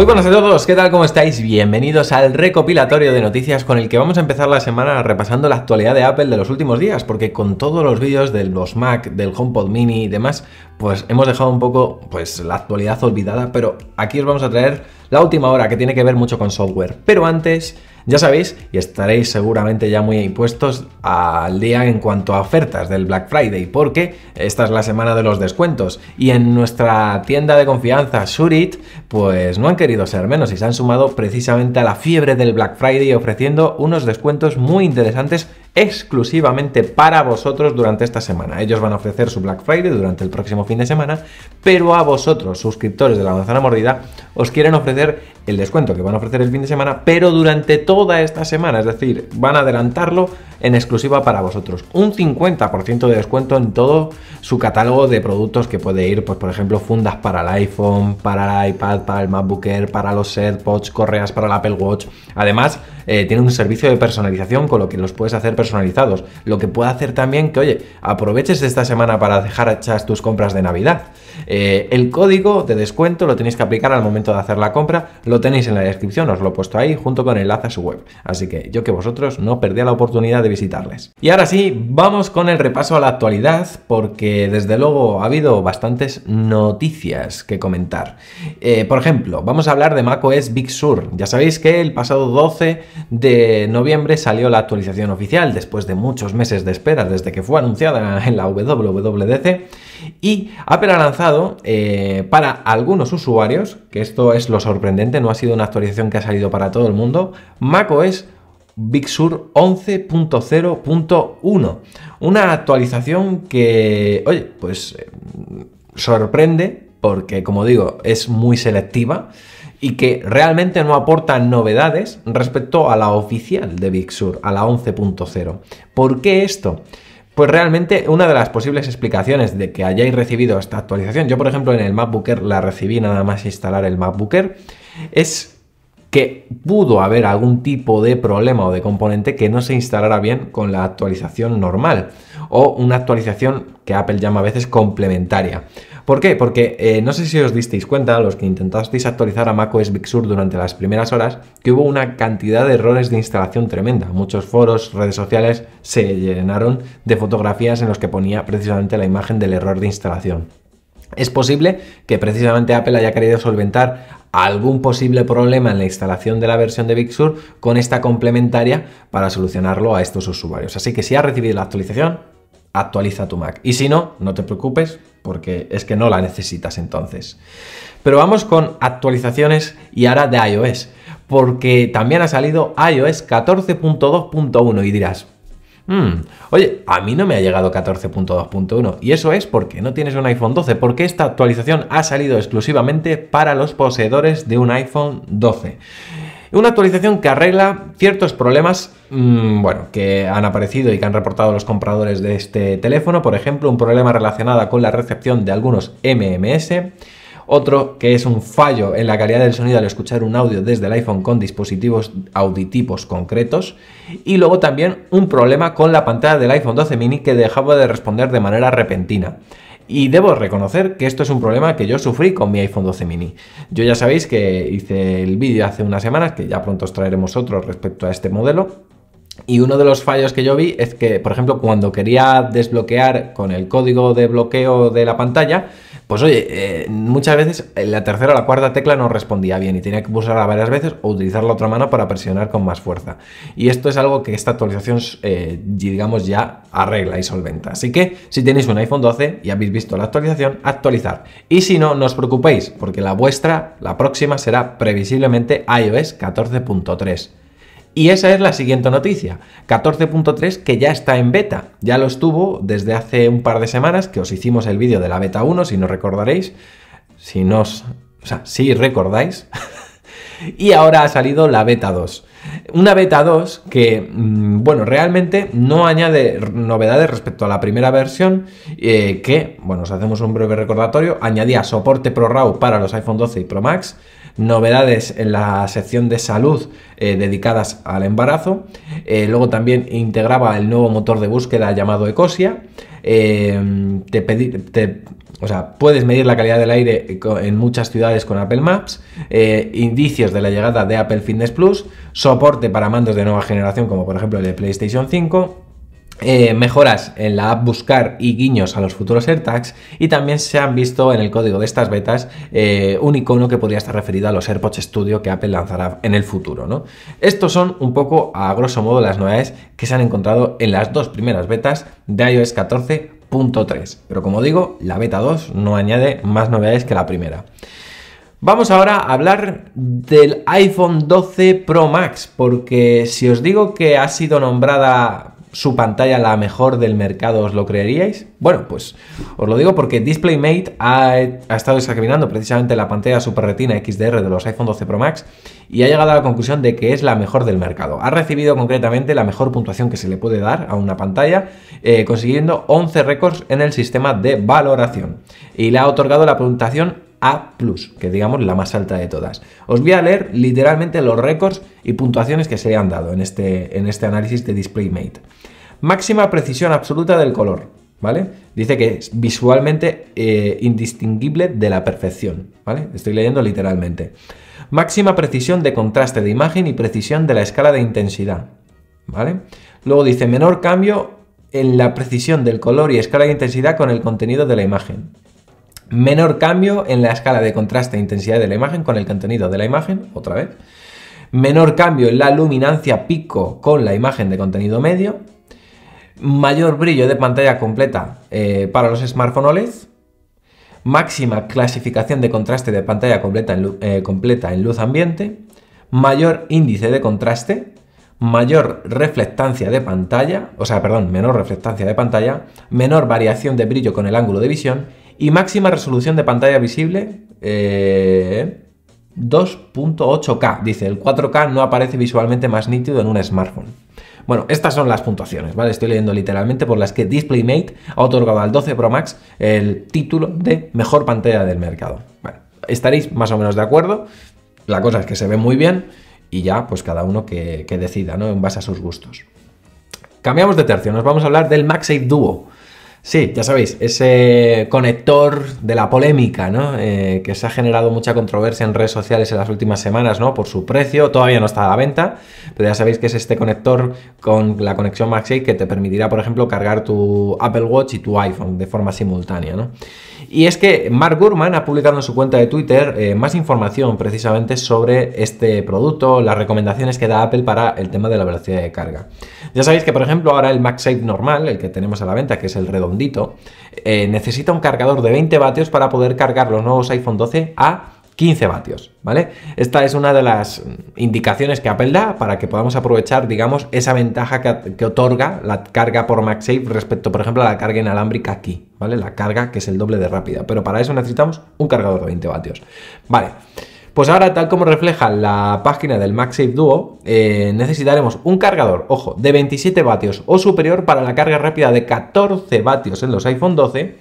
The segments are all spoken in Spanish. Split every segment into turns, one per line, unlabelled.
Muy buenas a todos, ¿qué tal? ¿Cómo estáis? Bienvenidos al recopilatorio de noticias con el que vamos a empezar la semana repasando la actualidad de Apple de los últimos días, porque con todos los vídeos de los Mac, del HomePod Mini y demás, pues hemos dejado un poco pues la actualidad olvidada, pero aquí os vamos a traer la última hora que tiene que ver mucho con software. Pero antes ya sabéis, y estaréis seguramente ya muy impuestos al día en cuanto a ofertas del Black Friday, porque esta es la semana de los descuentos y en nuestra tienda de confianza Surit, pues no han querido ser menos y se han sumado precisamente a la fiebre del Black Friday ofreciendo unos descuentos muy interesantes exclusivamente para vosotros durante esta semana. Ellos van a ofrecer su Black Friday durante el próximo fin de semana, pero a vosotros, suscriptores de la manzana mordida, os quieren ofrecer el descuento que van a ofrecer el fin de semana, pero durante toda esta semana, es decir, van a adelantarlo en exclusiva para vosotros. Un 50% de descuento en todo su catálogo de productos que puede ir, pues por ejemplo, fundas para el iPhone, para el iPad, para el MacBook Air, para los AirPods, correas para el Apple Watch. Además, eh, tiene un servicio de personalización con lo que los puedes hacer personalizados. Lo que puede hacer también que, oye, aproveches esta semana para dejar hechas tus compras de Navidad. Eh, el código de descuento lo tenéis que aplicar al momento de hacer la compra, lo tenéis en la descripción, os lo he puesto ahí junto con el enlace a su web. Así que yo que vosotros no perdía la oportunidad de visitarles. Y ahora sí, vamos con el repaso a la actualidad, porque desde luego ha habido bastantes noticias que comentar. Eh, por ejemplo, vamos a hablar de macOS Big Sur. Ya sabéis que el pasado 12 de noviembre salió la actualización oficial, después de muchos meses de espera desde que fue anunciada en la WWDC, y Apple ha lanzado eh, para algunos usuarios, que esto es lo sorprendente, no ha sido una actualización que ha salido para todo el mundo, macOS Big Sur 11.0.1. Una actualización que, oye, pues eh, sorprende porque, como digo, es muy selectiva y que realmente no aporta novedades respecto a la oficial de Big Sur, a la 11.0. ¿Por qué esto? Pues realmente una de las posibles explicaciones de que hayáis recibido esta actualización, yo por ejemplo en el MacBook la recibí nada más instalar el MacBook es que pudo haber algún tipo de problema o de componente que no se instalara bien con la actualización normal o una actualización que Apple llama a veces complementaria. ¿Por qué? Porque eh, no sé si os disteis cuenta, los que intentasteis actualizar a macOS Big Sur durante las primeras horas, que hubo una cantidad de errores de instalación tremenda. Muchos foros, redes sociales se llenaron de fotografías en los que ponía precisamente la imagen del error de instalación. Es posible que precisamente Apple haya querido solventar algún posible problema en la instalación de la versión de Big Sur con esta complementaria para solucionarlo a estos usuarios. Así que si has recibido la actualización, actualiza tu Mac. Y si no, no te preocupes porque es que no la necesitas entonces. Pero vamos con actualizaciones y ahora de iOS, porque también ha salido iOS 14.2.1 y dirás, Mm. Oye, a mí no me ha llegado 14.2.1 y eso es porque no tienes un iPhone 12, porque esta actualización ha salido exclusivamente para los poseedores de un iPhone 12. Una actualización que arregla ciertos problemas mm, bueno, que han aparecido y que han reportado los compradores de este teléfono, por ejemplo, un problema relacionado con la recepción de algunos MMS, otro que es un fallo en la calidad del sonido al escuchar un audio desde el iPhone con dispositivos auditivos concretos. Y luego también un problema con la pantalla del iPhone 12 mini que dejaba de responder de manera repentina. Y debo reconocer que esto es un problema que yo sufrí con mi iPhone 12 mini. Yo ya sabéis que hice el vídeo hace unas semanas, que ya pronto os traeremos otro respecto a este modelo. Y uno de los fallos que yo vi es que, por ejemplo, cuando quería desbloquear con el código de bloqueo de la pantalla, pues oye, eh, muchas veces eh, la tercera o la cuarta tecla no respondía bien y tenía que pulsarla varias veces o utilizar la otra mano para presionar con más fuerza. Y esto es algo que esta actualización, eh, digamos, ya arregla y solventa. Así que si tenéis un iPhone 12 y habéis visto la actualización, actualizar. Y si no, no os preocupéis, porque la vuestra, la próxima, será previsiblemente iOS 14.3. Y esa es la siguiente noticia, 14.3 que ya está en beta, ya lo estuvo desde hace un par de semanas que os hicimos el vídeo de la beta 1, si no recordaréis, si no o sea, si recordáis, y ahora ha salido la beta 2. Una beta 2 que, mm, bueno, realmente no añade novedades respecto a la primera versión, eh, que, bueno, os hacemos un breve recordatorio, añadía soporte Pro RAW para los iPhone 12 y Pro Max, novedades en la sección de salud eh, dedicadas al embarazo. Eh, luego también integraba el nuevo motor de búsqueda llamado Ecosia. Eh, te, puedes medir la calidad del aire en muchas ciudades con Apple Maps, indicios de la llegada de Apple Fitness Plus, soporte para mandos de nueva generación como por ejemplo el de PlayStation 5, eh, mejoras en la app buscar y guiños a los futuros AirTags y también se han visto en el código de estas betas eh, un icono que podría estar referido a los AirPods Studio que Apple lanzará en el futuro. Estos son un poco a grosso modo las novedades que se han encontrado en las dos primeras betas de iOS 14.3 pero como digo la beta 2 no añade más novedades que la primera. Vamos ahora a hablar del iPhone 12 Pro Max, porque si os digo que ha sido nombrada su pantalla la mejor del mercado, ¿os lo creeríais? Bueno, pues os lo digo porque DisplayMate ha, estado examinando precisamente la pantalla Super Retina XDR de los iPhone 12 Pro Max y ha llegado a la conclusión de que es la mejor del mercado. Ha recibido concretamente la mejor puntuación que se le puede dar a una pantalla, eh, consiguiendo 11 récords en el sistema de valoración. Y le ha otorgado la puntuación a, que digamos la más alta de todas. Os voy a leer literalmente los récords y puntuaciones que se le han dado en este, en este análisis de DisplayMate. Máxima precisión absoluta del color, ¿vale? Dice que es visualmente eh, indistinguible de la perfección, ¿vale? Estoy leyendo literalmente. Máxima precisión de contraste de imagen y precisión de la escala de intensidad, ¿vale? Luego dice menor cambio en la precisión del color y escala de intensidad con el contenido de la imagen. Menor cambio en la escala de contraste e intensidad de la imagen con el contenido de la imagen, otra vez. Menor cambio en la luminancia pico con la imagen de contenido medio. Mayor brillo de pantalla completa eh, para los smartphones OLED. Máxima clasificación de contraste de pantalla completa en, eh, completa en luz ambiente. Mayor índice de contraste. Mayor reflectancia de pantalla, o sea, perdón, menor reflectancia de pantalla, menor variación de brillo con el ángulo de visión y máxima resolución de pantalla visible, 2.8K. Eh, dice, el 4K no aparece visualmente más nítido en un smartphone. Bueno, estas son las puntuaciones, ¿vale? Estoy leyendo literalmente por las que DisplayMate ha otorgado al 12 Pro Max el título de mejor pantalla del mercado. Bueno, estaréis más o menos de acuerdo. La cosa es que se ve muy bien y ya, pues cada uno que, decida, ¿no? En base a sus gustos. Cambiamos de tercio, nos vamos a hablar del MagSafe Duo. Sí, ya sabéis, ese conector de la polémica, ¿no? Eh, que se ha generado mucha controversia en redes sociales en las últimas semanas, ¿no? Por su precio, todavía no está a la venta, pero ya sabéis que es este conector con la conexión MagSafe que te permitirá, por ejemplo, cargar tu Apple Watch y tu iPhone de forma simultánea, ¿no? Y es que Mark Gurman ha publicado en su cuenta de Twitter eh, más información precisamente sobre este producto, las recomendaciones que da Apple para el tema de la velocidad de carga. Ya sabéis que, por ejemplo, ahora el MagSafe normal, el que tenemos a la venta, que es el redondito, eh, necesita un cargador de 20 vatios para poder cargar los nuevos iPhone 12 a 15 vatios, ¿vale? Esta es una de las indicaciones que Apple da para que podamos aprovechar, digamos, esa ventaja que, que otorga la carga por MagSafe respecto, por ejemplo, a la carga inalámbrica aquí, ¿vale? La carga que es el doble de rápida, pero para eso necesitamos un cargador de 20 vatios. Vale. Pues ahora, tal como refleja la página del MagSafe Duo, eh, necesitaremos un cargador, ojo, de 27 vatios o superior para la carga rápida de 14 vatios en los iPhone 12.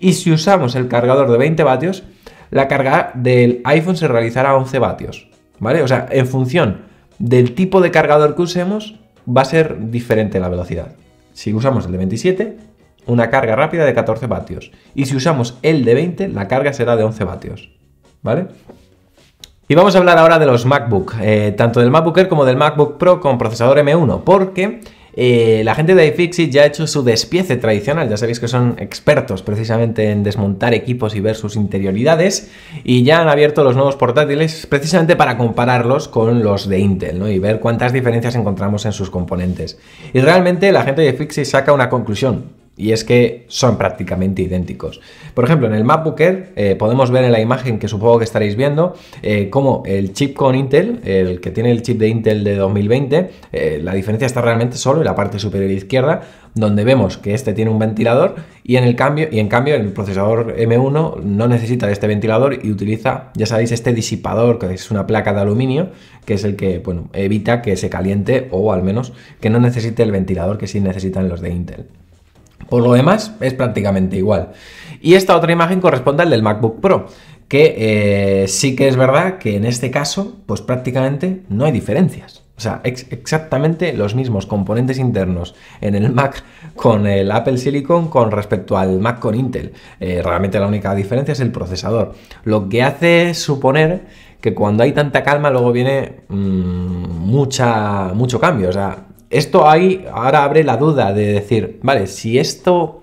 Y si usamos el cargador de 20 vatios, la carga del iPhone se realizará a 11 vatios, ¿vale? O sea, en función del tipo de cargador que usemos, va a ser diferente la velocidad. Si usamos el de 27, una carga rápida de 14 vatios. Y si usamos el de 20, la carga será de 11 vatios. ¿Vale? Y vamos a hablar ahora de los MacBook, eh, tanto del MacBook Air como del MacBook Pro con procesador M1, porque eh, la gente de iFixit ya ha hecho su despiece tradicional, ya sabéis que son expertos precisamente en desmontar equipos y ver sus interioridades, y ya han abierto los nuevos portátiles precisamente para compararlos con los de Intel, ¿no? Y ver cuántas diferencias encontramos en sus componentes. Y realmente la gente de iFixit saca una conclusión, y es que son prácticamente idénticos. Por ejemplo, en el MacBook eh, podemos ver en la imagen que supongo que estaréis viendo eh, cómo el chip con Intel, el que tiene el chip de Intel de 2020, eh, la diferencia está realmente solo en la parte superior izquierda, donde vemos que este tiene un ventilador y en, el cambio, y en cambio el procesador M1 no necesita de este ventilador y utiliza, ya sabéis, este disipador que es una placa de aluminio, que es el que bueno, evita que se caliente o al menos que no necesite el ventilador que sí necesitan los de Intel. Por lo demás, es prácticamente igual. Y esta otra imagen corresponde al del MacBook Pro, que eh, sí que es verdad que en este caso, pues prácticamente no hay diferencias. O sea, exactamente los mismos componentes internos en el Mac con el Apple Silicon con respecto al Mac con Intel. Eh, realmente la única diferencia es el procesador. Lo que hace suponer que cuando hay tanta calma luego viene mm, mucha, mucho cambio. O sea, esto ahí ahora abre la duda de decir, vale, si esto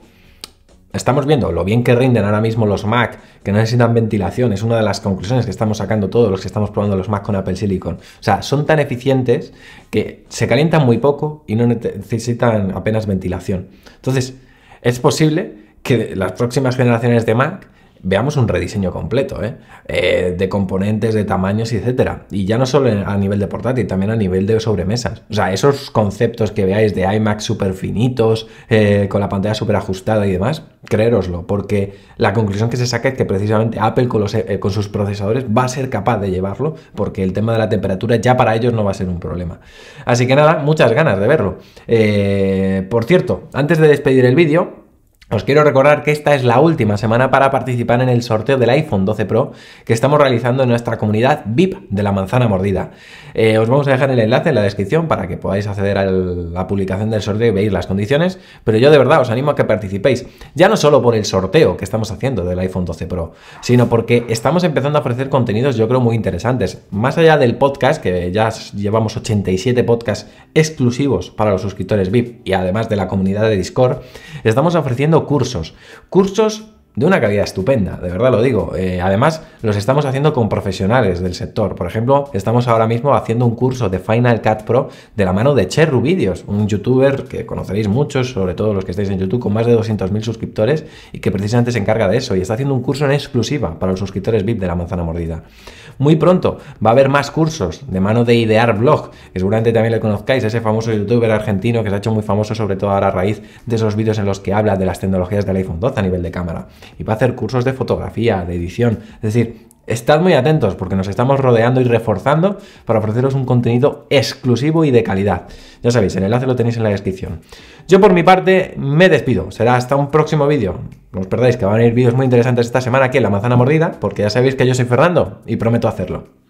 Estamos viendo lo bien que rinden ahora mismo los Mac, que no necesitan ventilación, es una de las conclusiones que estamos sacando todos los que estamos probando los Mac con Apple Silicon. O sea, son tan eficientes que se calientan muy poco y no necesitan apenas ventilación. Entonces, es posible que las próximas generaciones de Mac veamos un rediseño completo, ¿eh? Eh, de componentes, de tamaños, etcétera. Y ya no solo a nivel de portátil, también a nivel de sobremesas. O sea, esos conceptos que veáis de iMac súper finitos, eh, con la pantalla súper ajustada y demás, creéroslo, porque la conclusión que se saca es que precisamente Apple con sus procesadores va a ser capaz de llevarlo, porque el tema de la temperatura ya para ellos no va a ser un problema. Así que nada, muchas ganas de verlo. por cierto, antes de despedir el vídeo, os quiero recordar que esta es la última semana para participar en el sorteo del iPhone 12 Pro que estamos realizando en nuestra comunidad VIP de la manzana mordida. Eh, os vamos a dejar el enlace en la descripción para que podáis acceder a la publicación del sorteo y veáis las condiciones, pero yo de verdad os animo a que participéis, ya no solo por el sorteo que estamos haciendo del iPhone 12 Pro, sino porque estamos empezando a ofrecer contenidos yo creo muy interesantes, más allá del podcast, que ya llevamos 87 podcasts exclusivos para los suscriptores VIP y además de la comunidad de Discord, estamos ofreciendo cursos, cursos de una calidad estupenda, de verdad lo digo. Eh, además, los estamos haciendo con profesionales del sector. Por ejemplo, estamos ahora mismo haciendo un curso de Final Cut Pro de la mano de Cherru Videos, un youtuber que conoceréis muchos, sobre todo los que estáis en YouTube, con más de 200.000 suscriptores y que precisamente se encarga de eso. Y está haciendo un curso en exclusiva para los suscriptores VIP de la manzana mordida. Muy pronto va a haber más cursos de mano de Idear Blog, que seguramente también le conozcáis, ese famoso youtuber argentino que se ha hecho muy famoso, sobre todo ahora a raíz de esos vídeos en los que habla de las tecnologías del iPhone 12 a nivel de cámara y va a hacer cursos de fotografía, de edición. Es decir, estad muy atentos porque nos estamos rodeando y reforzando para ofreceros un contenido exclusivo y de calidad. Ya sabéis, el enlace lo tenéis en la descripción. Yo por mi parte me despido, será hasta un próximo vídeo. No os perdáis que van a ir vídeos muy interesantes esta semana aquí en La Manzana Mordida, porque ya sabéis que yo soy Fernando y prometo hacerlo.